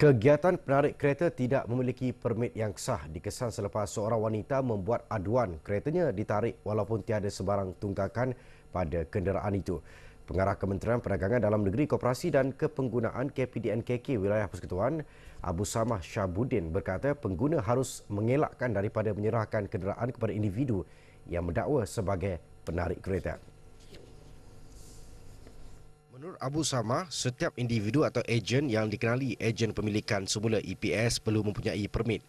Kegiatan penarik kereta tidak memiliki permit yang sah dikesan selepas seorang wanita membuat aduan keretanya ditarik walaupun tiada sebarang tunggakan pada kenderaan itu. Pengarah Kementerian Perdagangan Dalam Negeri Koperasi dan Kepenggunaan KPDNKK Wilayah Persekutuan Abu Samah Syabudin berkata pengguna harus mengelakkan daripada menyerahkan kenderaan kepada individu yang mendakwa sebagai penarik kereta. Menurut Abu Sama, setiap individu atau ejen yang dikenali ejen pemilikan semula EPS perlu mempunyai permit.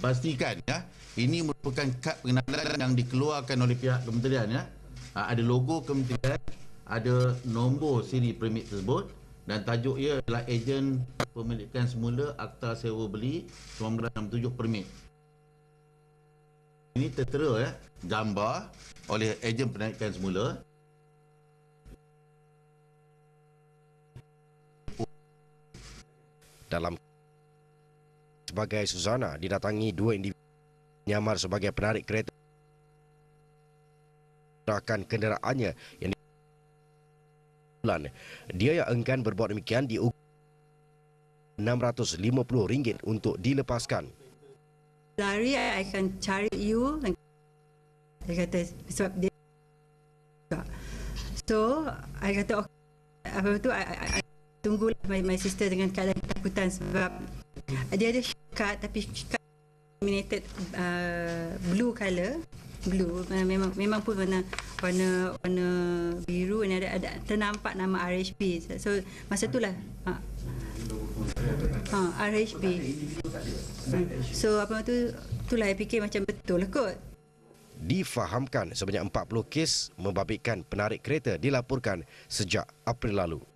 Pastikan ya, ini merupakan kad pengenalan yang dikeluarkan oleh pihak kementerian ya. Ha, ada logo kementerian, ada nombor siri permit tersebut dan tajuk ia adalah ejen pemilikan semula akta sewa beli 1967 permit. Ini tertera ya, gambar oleh ejen pemilikan semula dalam sebagai Susana didatangi dua individu nyamar sebagai penarik kereta menggunakan kenderaannya yang di dia yang enggan berbuat demikian di rm ringgit untuk dilepaskan. Lari, I akan cari you. I kata, sebab dia juga. So, I kata, okay. Apa tu, I, I, I tunggulah my, my sister dengan kalian ketakutan sebab dia ada syikat tapi syikat dominated uh, blue color blue uh, memang memang pun warna warna warna biru dan ada ada ternampak nama RHB so masa itulah ha. ha RHB hmm. so apa tu itulah saya fikir macam betul lah kot difahamkan sebanyak 40 kes membabitkan penarik kereta dilaporkan sejak April lalu